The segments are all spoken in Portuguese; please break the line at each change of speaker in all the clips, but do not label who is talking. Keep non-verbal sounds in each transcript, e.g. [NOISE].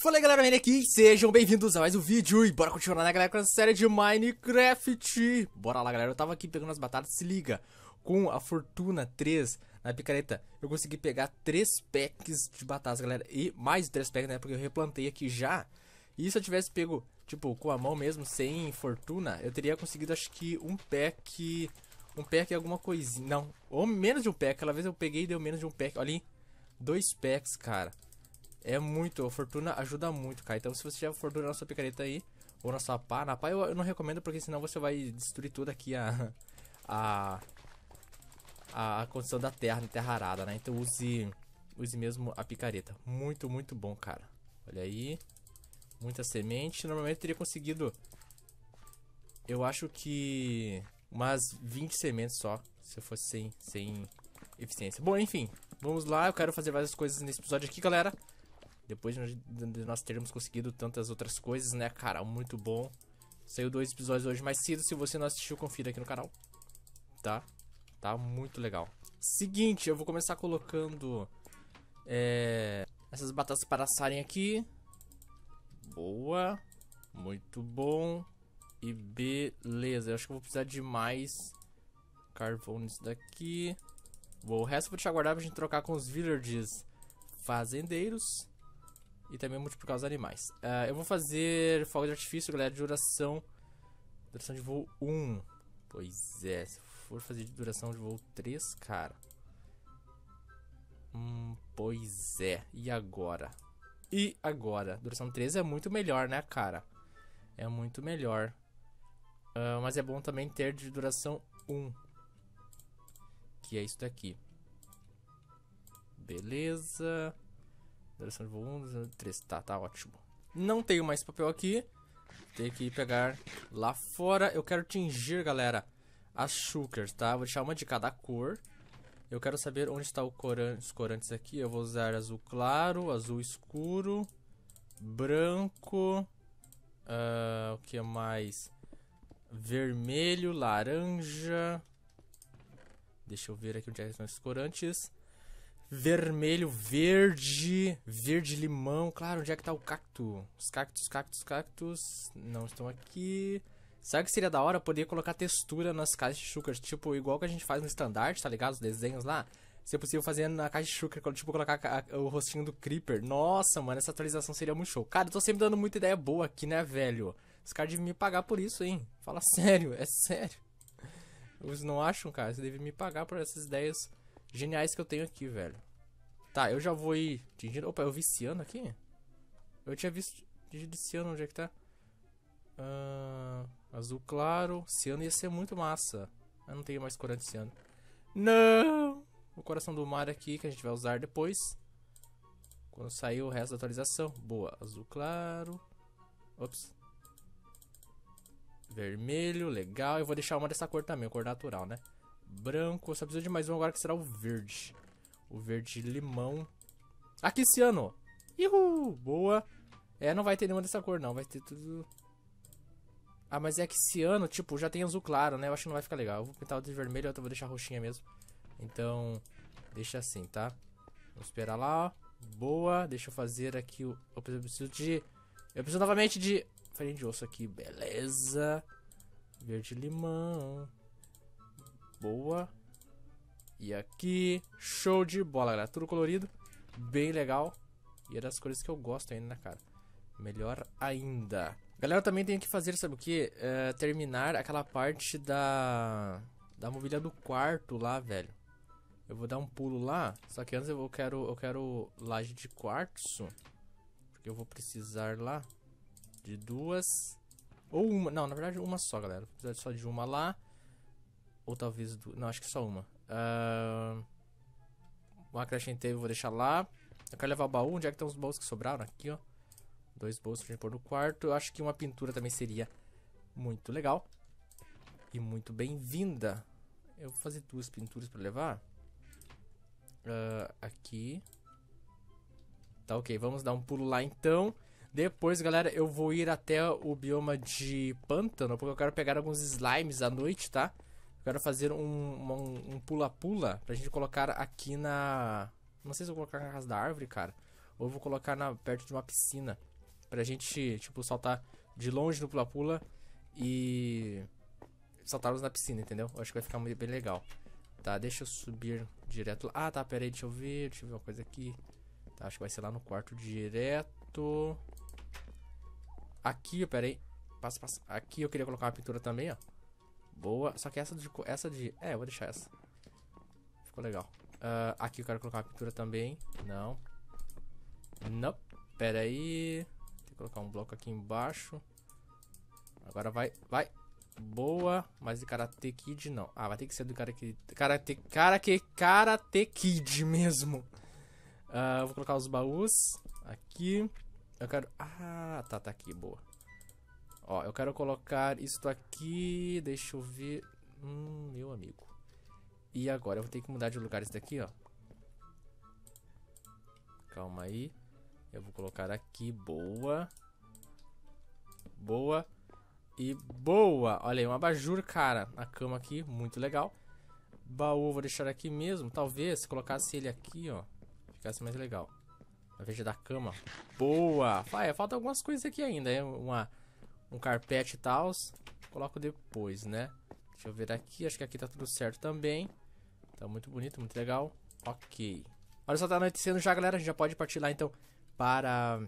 Fala galera, Rene aqui, sejam bem-vindos a mais um vídeo e bora continuar né galera com a série de Minecraft Bora lá galera, eu tava aqui pegando as batatas, se liga, com a Fortuna 3 na picareta Eu consegui pegar 3 packs de batatas galera, e mais 3 packs né, porque eu replantei aqui já E se eu tivesse pego, tipo, com a mão mesmo, sem Fortuna, eu teria conseguido acho que um pack... Um pack e alguma coisinha, não, ou menos de um pack, aquela vez eu peguei e deu menos de um pack, olha aí Dois packs, cara é muito, a fortuna ajuda muito, cara. Então se você tiver fortuna na sua picareta aí, ou na sua pá, na pá eu, eu não recomendo porque senão você vai destruir toda aqui [LAUGHS] a, a, a condição da terra, da terra arada, né? Então use, use mesmo a picareta. Muito, muito bom, cara. Olha aí, muita semente. Normalmente eu teria conseguido, eu acho que umas 20 sementes só, se eu fosse sem, sem eficiência. Bom, enfim, vamos lá. Eu quero fazer várias coisas nesse episódio aqui, galera. Depois de nós termos conseguido tantas outras coisas, né, cara? Muito bom. Saiu dois episódios hoje mais cedo. Se você não assistiu, confira aqui no canal. Tá? Tá muito legal. Seguinte, eu vou começar colocando... É, essas batatas para assarem aqui. Boa. Muito bom. E beleza. Eu acho que eu vou precisar de mais carvão nisso daqui. Bom, o resto eu vou deixar guardado pra gente trocar com os villagers fazendeiros. E também multiplicar os animais. Uh, eu vou fazer fogo de artifício, galera. de Duração. Duração de voo 1. Pois é. Se for fazer de duração de voo 3, cara. Hum, pois é. E agora? E agora? Duração 3 é muito melhor, né, cara? É muito melhor. Uh, mas é bom também ter de duração 1. Que é isso daqui. Beleza. Duração de volume 3. Tá, tá ótimo. Não tenho mais papel aqui. tenho que pegar lá fora. Eu quero tingir, galera, as shulkers, tá? Vou deixar uma de cada cor. Eu quero saber onde tá o coran os corantes aqui. Eu vou usar azul claro, azul escuro, branco. Uh, o que mais? Vermelho, laranja. Deixa eu ver aqui onde é estão esses corantes. Vermelho, verde, verde limão. Claro, onde é que tá o cacto? Os cactos, cactos, cactos. Não estão aqui. Será que seria da hora poder colocar textura nas caixas de sugar? Tipo, igual que a gente faz no standard, tá ligado? Os desenhos lá. Se é possível fazer na caixa de sugar, tipo, colocar o rostinho do Creeper. Nossa, mano, essa atualização seria muito show. Cara, eu tô sempre dando muita ideia boa aqui, né, velho? Os caras devem me pagar por isso, hein? Fala [LAUGHS] sério, é sério. Vocês não acham, cara? Você deve me pagar por essas ideias geniais que eu tenho aqui, velho. Tá, eu já vou ir... Opa, eu vi Ciano aqui? Eu tinha visto de Ciano, onde é que tá? Uh, azul claro. Ciano ia ser muito massa. Eu não tenho mais corante ciano. Não! O coração do mar aqui, que a gente vai usar depois. Quando sair o resto da atualização. Boa, azul claro. Ops. Vermelho, legal. Eu vou deixar uma dessa cor também, cor natural, né? branco. Só preciso de mais um agora que será o verde. O verde limão. Aqui esse ano. Ihu, boa. É, não vai ter nenhuma dessa cor não, vai ter tudo... Ah, mas é que esse ano, tipo, já tem azul claro, né? Eu acho que não vai ficar legal. Eu vou pintar outro de vermelho, eu vou deixar roxinha mesmo. Então, deixa assim, tá? Vamos esperar lá, Boa, deixa eu fazer aqui o... Eu preciso de... Eu preciso novamente de... Farinha de osso aqui, beleza. Verde limão. Boa. E aqui, show de bola, galera. Tudo colorido, bem legal. E é das cores que eu gosto ainda, cara. Melhor ainda. Galera, eu também tenho que fazer, sabe o que? É, terminar aquela parte da... Da mobília do quarto lá, velho. Eu vou dar um pulo lá. Só que antes eu quero, eu quero laje de quartzo. Porque eu vou precisar lá de duas. Ou uma. Não, na verdade, uma só, galera. Vou precisar só de uma lá. Ou talvez duas. Não, acho que só uma. Uh, uma eu vou deixar lá. Eu quero levar o baú. Onde é que estão os baús que sobraram? Aqui, ó. Dois baús pra gente pôr no quarto. Eu acho que uma pintura também seria muito legal. E muito bem-vinda. Eu vou fazer duas pinturas pra levar. Uh, aqui. Tá ok, vamos dar um pulo lá então. Depois, galera, eu vou ir até o bioma de pântano, porque eu quero pegar alguns slimes à noite, tá? quero fazer um pula-pula um, um pra gente colocar aqui na. Não sei se eu vou colocar na casa da árvore, cara. Ou vou colocar na, perto de uma piscina. Pra gente, tipo, saltar de longe no pula-pula e. Saltarmos na piscina, entendeu? Eu acho que vai ficar bem legal. Tá, deixa eu subir direto. Lá. Ah, tá, pera aí, deixa eu ver. Deixa eu ver uma coisa aqui. Tá, acho que vai ser lá no quarto direto. Aqui, pera aí. Passa, passa. Aqui eu queria colocar uma pintura também, ó. Boa. Só que essa de... Essa de é, eu vou deixar essa. Ficou legal. Uh, aqui eu quero colocar uma pintura também. Não. Não. Pera aí. Tem que colocar um bloco aqui embaixo. Agora vai. Vai. Boa. Mas de Karate Kid não. Ah, vai ter que ser do Karate Karate, karate, karate Kid mesmo. Uh, vou colocar os baús. Aqui. Eu quero... Ah, tá, tá aqui. Boa. Ó, eu quero colocar isto aqui. Deixa eu ver. Hum, meu amigo. E agora? Eu vou ter que mudar de lugar isso daqui, ó. Calma aí. Eu vou colocar aqui. Boa. Boa. E boa. Olha aí, um abajur, cara. A cama aqui, muito legal. Baú vou deixar aqui mesmo. Talvez se colocasse ele aqui, ó. Ficasse mais legal. Na veja da cama. Boa. Ah, é, falta algumas coisas aqui ainda. É uma um carpete e tal, coloco depois, né? Deixa eu ver aqui, acho que aqui tá tudo certo também. Tá muito bonito, muito legal. Ok. Olha só, tá anoitecendo já, galera. A gente já pode partir lá, então, para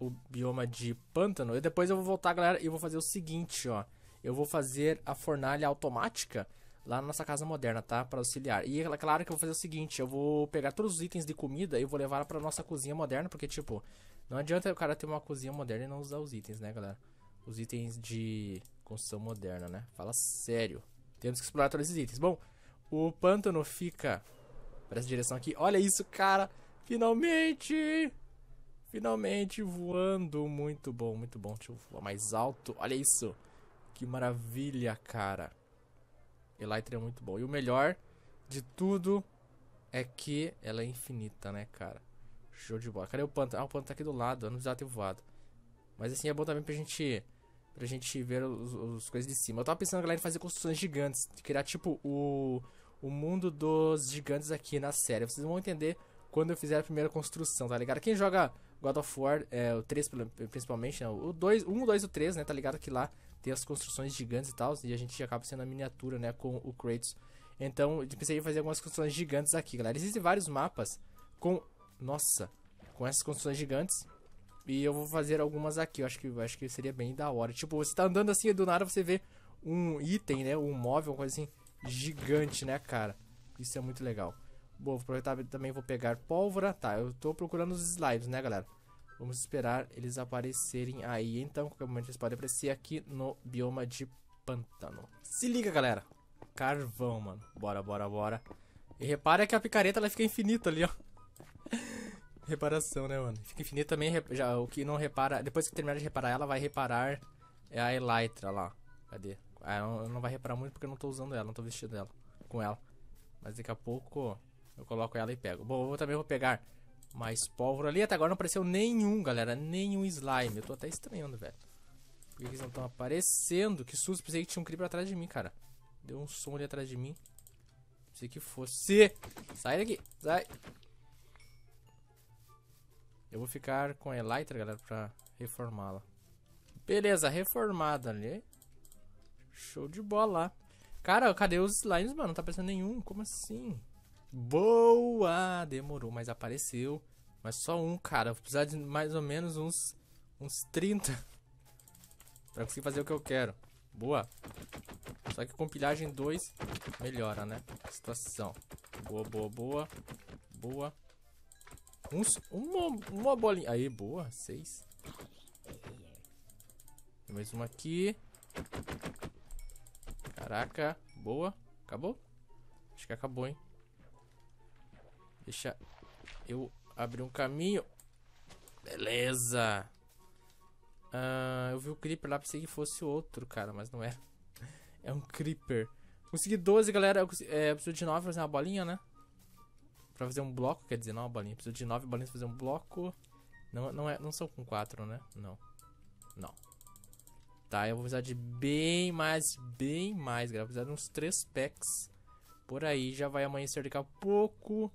o bioma de pântano. E depois eu vou voltar, galera, e vou fazer o seguinte, ó. Eu vou fazer a fornalha automática lá na nossa casa moderna, tá? Para auxiliar. E é claro que eu vou fazer o seguinte, eu vou pegar todos os itens de comida e vou levar para nossa cozinha moderna, porque tipo, não adianta o cara ter uma cozinha moderna e não usar os itens, né, galera? os itens de construção moderna, né? Fala sério. Temos que explorar todos esses itens. Bom, o pântano fica para essa direção aqui. Olha isso, cara! Finalmente! Finalmente voando. Muito bom, muito bom. Deixa eu voar mais alto. Olha isso! Que maravilha, cara! Elytra é muito bom. E o melhor de tudo é que ela é infinita, né, cara? Show de bola. Cadê o pântano? Ah, o pântano tá aqui do lado. Eu não precisava ter voado. Mas assim, é bom também pra gente Pra gente ver os, os coisas de cima. Eu tava pensando, galera, em fazer construções gigantes. Criar, tipo, o, o mundo dos gigantes aqui na série. Vocês vão entender quando eu fizer a primeira construção, tá ligado? Quem joga God of War, é, o 3 principalmente, né? o 2, 1, 2 e o 3, né? Tá ligado que lá tem as construções gigantes e tal. E a gente acaba sendo a miniatura, né? Com o Kratos. Então, eu pensei em fazer algumas construções gigantes aqui, galera. Existem vários mapas com... Nossa! Com essas construções gigantes e eu vou fazer algumas aqui, eu acho que, acho que seria bem da hora. Tipo, você tá andando assim e do nada você vê um item, né? Um móvel, uma coisa assim, gigante, né, cara? Isso é muito legal. Bom, vou aproveitar também vou pegar pólvora. Tá, eu tô procurando os slides né, galera? Vamos esperar eles aparecerem aí. Então, qualquer momento eles podem aparecer aqui no bioma de pântano. Se liga, galera. Carvão, mano. Bora, bora, bora. E repara que a picareta ela fica infinita ali, ó. Reparação, né, mano? Fica infinito também, já, o que não repara... Depois que terminar de reparar ela, vai reparar é a Elytra lá. Cadê? Ah, não vai reparar muito porque eu não tô usando ela, não tô vestindo ela, com ela. Mas daqui a pouco eu coloco ela e pego. Bom, eu também vou pegar mais pólvora ali. Até agora não apareceu nenhum, galera. Nenhum slime. Eu tô até estranhando, velho. Por que eles não estão aparecendo? Que susto. Pensei que tinha um creeper atrás de mim, cara. Deu um som ali atrás de mim. Pensei que fosse... Sai daqui. Sai. Eu vou ficar com a Elytra, galera, pra reformá-la. Beleza, reformada ali. Show de bola. Cara, cadê os slimes, mano? Não tá aparecendo nenhum. Como assim? Boa! Demorou, mas apareceu. Mas só um, cara. Vou precisar de mais ou menos uns, uns 30. [LAUGHS] pra conseguir fazer o que eu quero. Boa. Só que com pilhagem 2 melhora, né? A situação. Boa, boa, boa. Boa. Um, uma, uma bolinha. Aí, boa. Seis. mais uma aqui. Caraca. Boa. Acabou? Acho que acabou, hein? Deixa eu abrir um caminho. Beleza. Ah, eu vi o Creeper lá, pensei que fosse outro, cara, mas não é. [LAUGHS] É um Creeper. Consegui 12, galera. Eu, consegui, é, eu preciso de 9 fazer uma bolinha, né? Pra fazer um bloco, quer dizer, não uma bolinha. Preciso de nove bolinhas pra fazer um bloco. Não, não, é, não são com quatro, né? Não. Não. Tá, eu vou precisar de bem mais, bem mais, galera. Vou precisar de uns três packs. Por aí, já vai amanhecer daqui a pouco.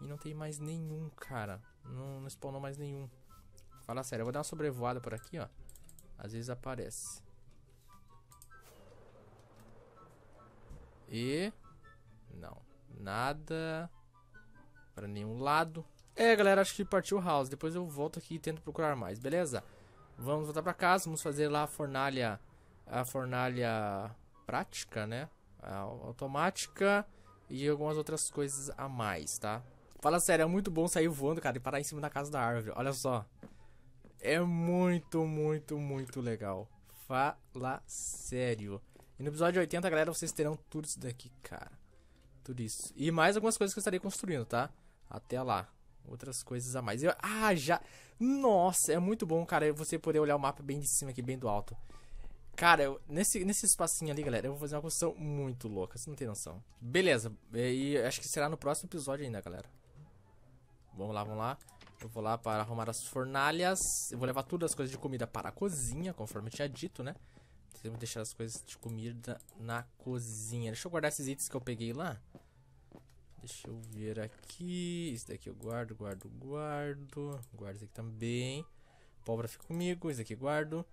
E não tem mais nenhum, cara. Não, não spawnou mais nenhum. Fala sério, eu vou dar uma sobrevoada por aqui, ó. Às vezes aparece. E... Não. Nada para nenhum lado. É, galera, acho que partiu o house. Depois eu volto aqui e tento procurar mais, beleza? Vamos voltar para casa, vamos fazer lá a fornalha a fornalha prática, né? A automática e algumas outras coisas a mais, tá? Fala sério, é muito bom sair voando, cara, e parar em cima da casa da árvore. Olha só. É muito, muito, muito legal. Fala sério. E no episódio 80, galera, vocês terão tudo isso daqui, cara. Tudo isso. E mais algumas coisas que eu estarei construindo, tá? Até lá. Outras coisas a mais. Eu, ah, já. Nossa, é muito bom, cara, você poder olhar o mapa bem de cima aqui, bem do alto. Cara, eu, nesse, nesse espacinho ali, galera, eu vou fazer uma construção muito louca, você não tem noção. Beleza, e, e acho que será no próximo episódio ainda, galera. Vamos lá, vamos lá. Eu vou lá para arrumar as fornalhas. Eu vou levar todas as coisas de comida para a cozinha, conforme eu tinha dito, né? Temos então, que deixar as coisas de comida na cozinha. Deixa eu guardar esses itens que eu peguei lá. Deixa eu ver aqui. Isso daqui eu guardo, guardo, guardo. Guardo isso aqui também. Pólvora fica comigo. Isso daqui guardo.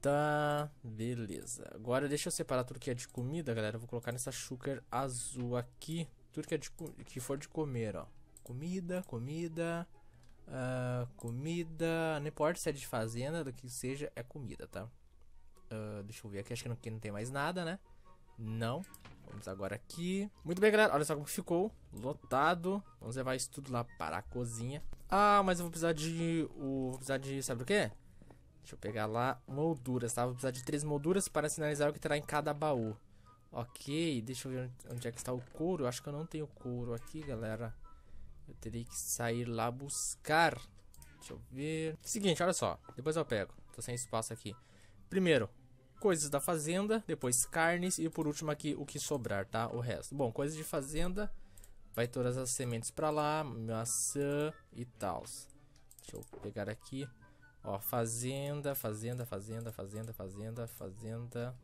Tá, beleza. Agora deixa eu separar tudo que é de comida, galera. vou colocar nessa sugar azul aqui. Tudo que, é de, que for de comer, ó. Comida, comida. Uh, comida. Não importa se é de fazenda, do que seja, é comida, tá? Uh, deixa eu ver aqui. Acho que não, aqui não tem mais nada, né? Não. Vamos agora aqui. Muito bem, galera. Olha só como ficou. Lotado. Vamos levar isso tudo lá para a cozinha. Ah, mas eu vou precisar de... Vou precisar de... Sabe o quê? Deixa eu pegar lá molduras, tá? Vou precisar de três molduras para sinalizar o que terá em cada baú. Ok, deixa eu ver onde é que está o couro. acho que eu não tenho couro aqui, galera. Eu terei que sair lá buscar. Deixa eu ver. Seguinte, olha só. Depois eu pego. Tô sem espaço aqui. Primeiro, coisas da fazenda, depois carnes e por último aqui o que sobrar, tá? O resto. Bom, coisas de fazenda, vai todas as sementes para lá, maçã e tal. Deixa eu pegar aqui. Ó, fazenda, fazenda, fazenda, fazenda, fazenda, fazenda.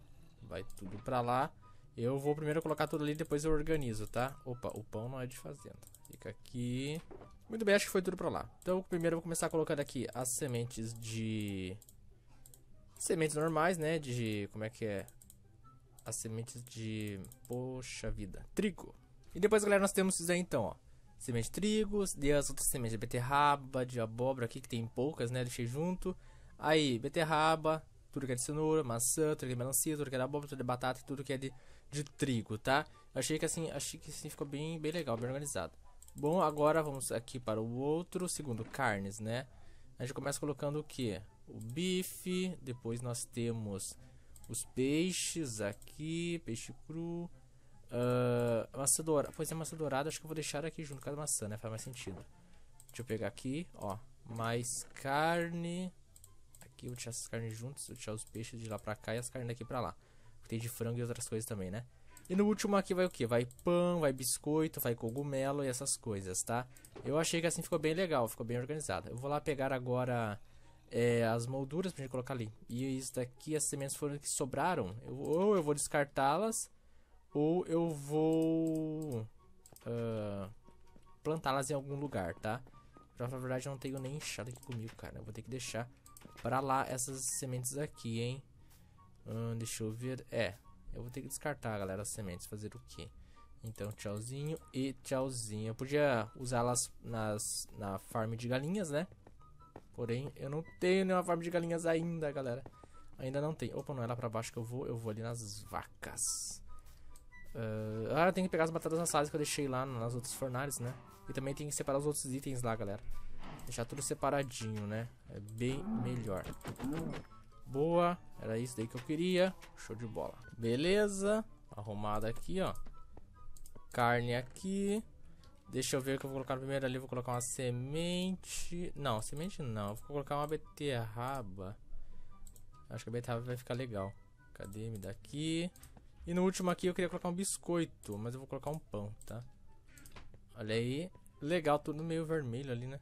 Vai tudo para lá. Eu vou primeiro colocar tudo ali, depois eu organizo, tá? Opa, o pão não é de fazenda. Fica aqui. Muito bem, acho que foi tudo pra lá. Então, primeiro eu vou começar colocando aqui as sementes de Sementes normais, né? De. Como é que é? As sementes de. Poxa vida. Trigo. E depois, galera, nós temos isso aí então, ó. Semente de trigo, e as outras sementes de beterraba, de abóbora aqui, que tem poucas, né? Deixei junto. Aí, beterraba, tudo que é de cenoura, maçã, tudo que é melancia, tudo que é de abóbora, tudo que é de batata e tudo que é de, de trigo, tá? Achei que assim, achei que assim ficou bem, bem legal, bem organizado. Bom, agora vamos aqui para o outro, segundo, carnes, né? A gente começa colocando o que? o bife, depois nós temos os peixes aqui, peixe cru, uh, maçã dourada, pois é, maçã dourada, acho que eu vou deixar aqui junto com a maçã, né, faz mais sentido. Deixa eu pegar aqui, ó, mais carne, aqui eu vou deixar essas carnes juntas, vou deixar os peixes de lá pra cá e as carnes daqui pra lá. Tem de frango e outras coisas também, né? E no último aqui vai o que? Vai pão, vai biscoito, vai cogumelo e essas coisas, tá? Eu achei que assim ficou bem legal, ficou bem organizado. Eu vou lá pegar agora é, as molduras pra gente colocar ali. E isso daqui, as sementes foram que sobraram. Eu, ou eu vou descartá-las, ou eu vou uh, plantá-las em algum lugar, tá? Já na verdade eu não tenho nem enxada aqui comigo, cara. Eu vou ter que deixar pra lá essas sementes aqui, hein? Hum, deixa eu ver. É, eu vou ter que descartar, galera, as sementes. Fazer o quê? Então, tchauzinho e tchauzinho. Eu podia usá-las na farm de galinhas, né? Porém, eu não tenho nenhuma farm de galinhas ainda, galera. Ainda não tem. Opa, não é lá pra baixo que eu vou. Eu vou ali nas vacas. Uh, ah, tem que pegar as batatas assadas que eu deixei lá nas outras fornalhas, né? E também tem que separar os outros itens lá, galera. Deixar tudo separadinho, né? É bem melhor. Boa. Era isso daí que eu queria. Show de bola. Beleza. Arrumada aqui, ó. Carne aqui. Deixa eu ver o que eu vou colocar primeiro ali. Vou colocar uma semente. Não, semente não. Vou colocar uma beterraba. Acho que a beterraba vai ficar legal. Cadê? Me daqui. E no último aqui eu queria colocar um biscoito, mas eu vou colocar um pão, tá? Olha aí. Legal, tudo meio vermelho ali, né?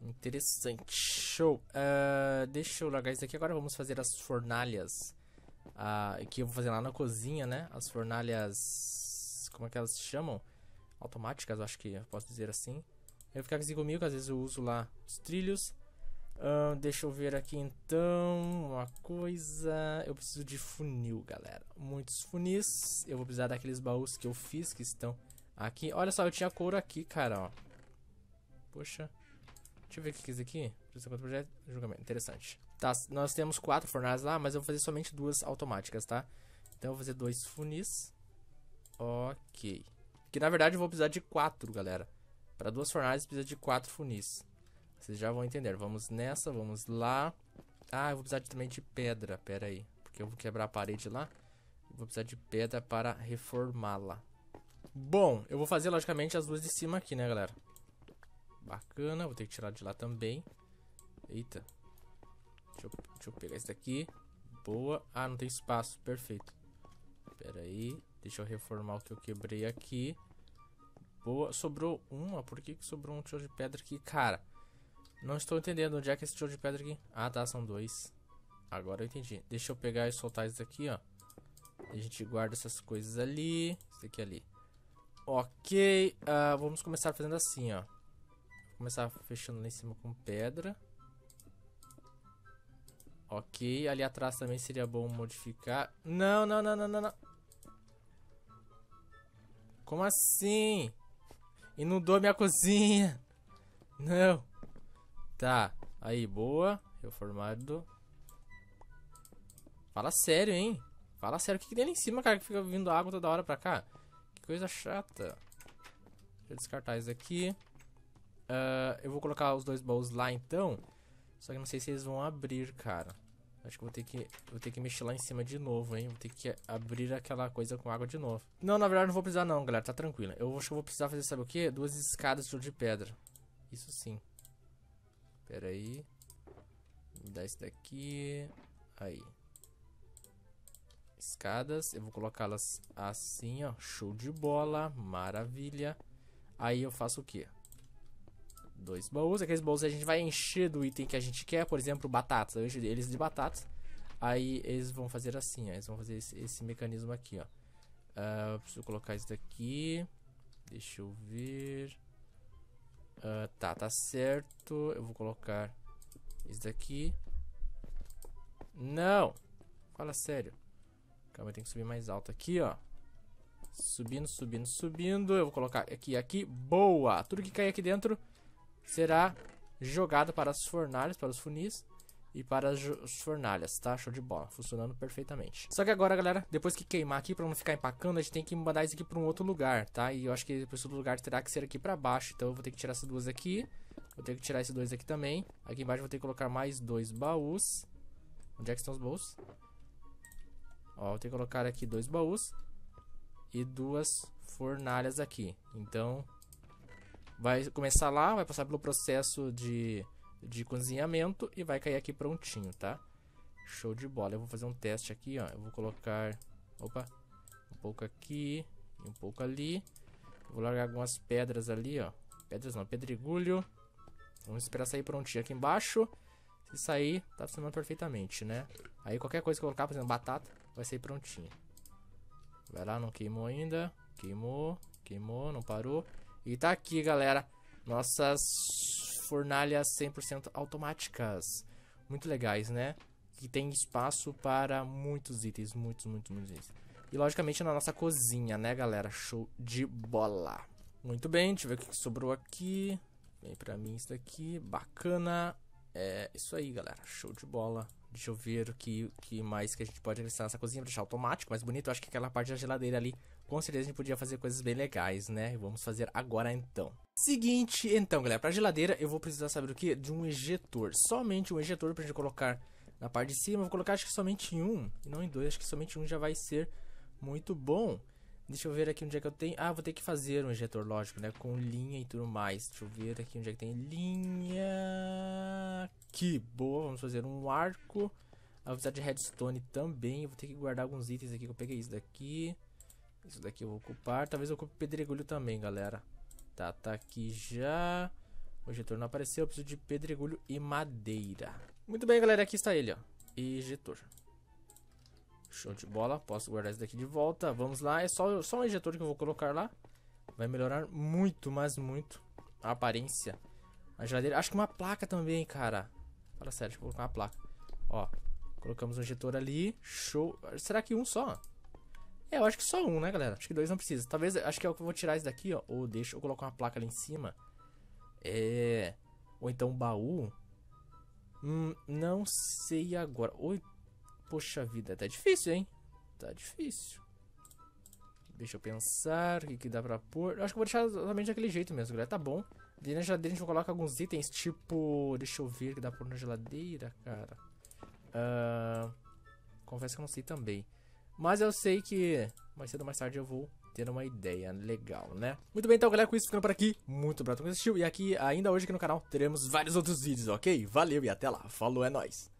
Interessante. Show. Uh, deixa eu largar isso aqui. Agora vamos fazer as fornalhas. Uh, que eu vou fazer lá na cozinha, né? As fornalhas... Como é que elas se chamam? automáticas, acho que eu posso dizer assim. Eu ficar assim comigo, que às vezes eu uso lá os trilhos. deixa eu ver aqui então. Uma coisa. Eu preciso de funil, galera. Muitos funis. Eu vou precisar daqueles baús que eu fiz que estão aqui. Olha só, eu tinha couro aqui, cara, ó. Poxa. Deixa eu ver o que é isso aqui. projeto. Julgamento. Interessante. Tá, nós temos quatro fornalhas lá, mas eu vou fazer somente duas automáticas, tá? Então eu vou fazer dois funis. Ok. Que na verdade eu vou precisar de quatro, galera. Para duas fornalhas precisa de quatro funis. Vocês já vão entender. Vamos nessa, vamos lá. Ah, eu vou precisar também de pedra. Pera aí. Porque eu vou quebrar a parede lá. vou precisar de pedra para reformá-la. Bom, eu vou fazer logicamente as duas de cima aqui, né, galera? Bacana. Vou ter que tirar de lá também. Eita. Deixa eu, deixa eu pegar esse daqui. Boa. Ah, não tem espaço. Perfeito. Pera aí. Deixa eu reformar o que eu quebrei aqui. Boa. Sobrou uma. Por que, que sobrou um tijolo de pedra aqui? Cara, não estou entendendo. Onde é que é esse tijolo de pedra aqui? Ah, tá. São dois. Agora eu entendi. Deixa eu pegar e soltar isso daqui, ó. A gente guarda essas coisas ali. Isso aqui é ali. Ok. Uh, vamos começar fazendo assim, ó. Vou começar fechando lá em cima com pedra. Ok. Ali atrás também seria bom modificar. Não, não, não, não, não, não. Como assim? Inundou minha cozinha. Não. Tá. Aí, boa. Reformado. Fala sério, hein? Fala sério. O que, que tem lá em cima, cara, que fica vindo água toda hora pra cá? Que coisa chata. Deixa eu descartar isso aqui. Uh, ah, eu vou colocar os dois baús lá, então. Só que não sei se eles vão abrir, cara. Acho que vou ter que, vou ter que mexer lá em cima de novo, hein? Vou ter que abrir aquela coisa com água de novo. Não, na verdade não vou precisar não, galera. Tá tranquila. Eu acho que vou precisar fazer, sabe o quê? Duas escadas de pedra. Isso sim. Pera aí. Me dá esse daqui. Aí. Escadas. Eu vou colocá-las assim, ó. Show de bola. Maravilha. Aí eu faço o quê? dois baús. Aqueles baús a gente vai encher do item que a gente quer, por exemplo, batatas. Eu encho eles de batatas. Aí eles vão fazer assim, ó. Eles vão fazer esse, esse mecanismo aqui, ó. Uh, preciso colocar isso daqui. Deixa eu ver. Uh, tá, tá certo. Eu vou colocar isso daqui. Não! Fala sério. Calma, eu tenho que subir mais alto aqui, ó. Subindo, subindo, subindo. Eu vou colocar aqui, aqui. Boa! Tudo que cair aqui dentro será jogado para as fornalhas, para os funis e para as fornalhas, tá? Show de bola, funcionando perfeitamente. Só que agora, galera, depois que queimar aqui, pra não ficar empacando, a gente tem que mandar isso aqui pra um outro lugar, tá? E eu acho que depois outro lugar terá que ser aqui pra baixo, então eu vou ter que tirar essas duas aqui. Vou ter que tirar esses dois aqui também. Aqui embaixo vou ter que colocar mais dois baús. Onde é que estão os baús? Ó, vou ter que colocar aqui dois baús e duas fornalhas aqui. Então, Vai começar lá, vai passar pelo processo de, de cozinhamento e vai cair aqui prontinho, tá? Show de bola. Eu vou fazer um teste aqui, ó. Eu vou colocar... Opa! Um pouco aqui e um pouco ali. vou largar algumas pedras ali, ó. Pedras não, pedregulho. Vamos esperar sair prontinho aqui embaixo. Se sair, tá funcionando perfeitamente, né? Aí qualquer coisa que eu colocar, por exemplo, batata, vai sair prontinho Vai lá, não queimou ainda. Queimou, queimou, não parou. E tá aqui, galera, nossas fornalhas 100% automáticas. Muito legais, né? Que tem espaço para muitos itens, muitos, muitos, muitos itens. E logicamente na nossa cozinha, né, galera? Show de bola. Muito bem, deixa eu ver o que sobrou aqui. Vem pra mim isso daqui, bacana. É isso aí, galera. Show de bola. Deixa eu ver o que, que mais que a gente pode acrescentar nessa cozinha pra deixar automático, mais bonito. Eu acho que aquela parte da geladeira ali, com certeza a gente podia fazer coisas bem legais, né? Vamos fazer agora então. Seguinte, então, galera, pra geladeira eu vou precisar saber o que? De um ejetor. Somente um ejetor pra gente colocar na parte de cima. Eu vou colocar acho que somente um, e não em dois. Acho que somente um já vai ser muito bom. Deixa eu ver aqui onde é que eu tenho. Ah, vou ter que fazer um injetor, lógico, né? Com linha e tudo mais. Deixa eu ver aqui onde é que tem linha. Aqui, boa. Vamos fazer um arco. Eu vou precisar de redstone também. vou ter que guardar alguns itens aqui. Que eu peguei isso daqui. Isso daqui eu vou ocupar. Talvez eu ocupe pedregulho também, galera. Tá, tá aqui já. O injetor não apareceu. Eu preciso de pedregulho e madeira. Muito bem, galera. Aqui está ele, ó. Ejetor. Show de bola, posso guardar isso daqui de volta. Vamos lá, é só, só um injetor que eu vou colocar lá. Vai melhorar muito, mas muito a aparência. A geladeira, acho que uma placa também, cara. Fala sério, deixa eu colocar uma placa. Ó, colocamos um injetor ali, show. Será que um só? É, eu acho que só um, né, galera? Acho que dois não precisa. Talvez, acho que é o que eu vou tirar isso daqui, ó. Ou deixa eu colocar uma placa ali em cima. É... Ou então um baú. Hum, não sei agora. Oito Poxa vida, tá difícil, hein? Tá difícil. Deixa eu pensar, o que, que dá pra pôr? Eu acho que vou deixar exatamente daquele jeito mesmo, galera. Tá bom. Daí na geladeira a gente coloca alguns itens, tipo... Deixa eu ver o que dá pra pôr na geladeira, cara. Uh, confesso que eu não sei também. Mas eu sei que mais cedo ou mais tarde eu vou ter uma ideia legal, né? Muito bem, então, galera, com isso ficando por aqui. Muito obrigado por assistiu. E aqui, ainda hoje aqui no canal, teremos vários outros vídeos, ok? Valeu e até lá. Falou, é nóis.